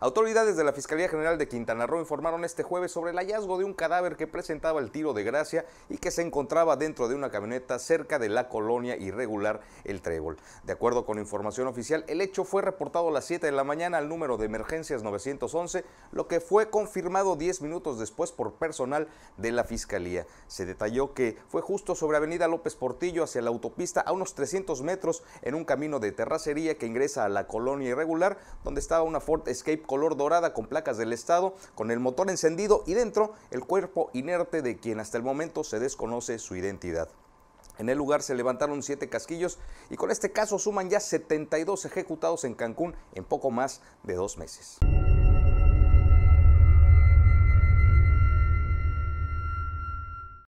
Autoridades de la Fiscalía General de Quintana Roo informaron este jueves sobre el hallazgo de un cadáver que presentaba el tiro de gracia y que se encontraba dentro de una camioneta cerca de la colonia irregular El Trébol. De acuerdo con información oficial, el hecho fue reportado a las 7 de la mañana al número de emergencias 911, lo que fue confirmado 10 minutos después por personal de la Fiscalía. Se detalló que fue justo sobre Avenida López Portillo hacia la autopista a unos 300 metros en un camino de terracería que ingresa a la colonia irregular donde estaba una Ford Escape color dorada con placas del Estado, con el motor encendido y dentro el cuerpo inerte de quien hasta el momento se desconoce su identidad. En el lugar se levantaron siete casquillos y con este caso suman ya 72 ejecutados en Cancún en poco más de dos meses.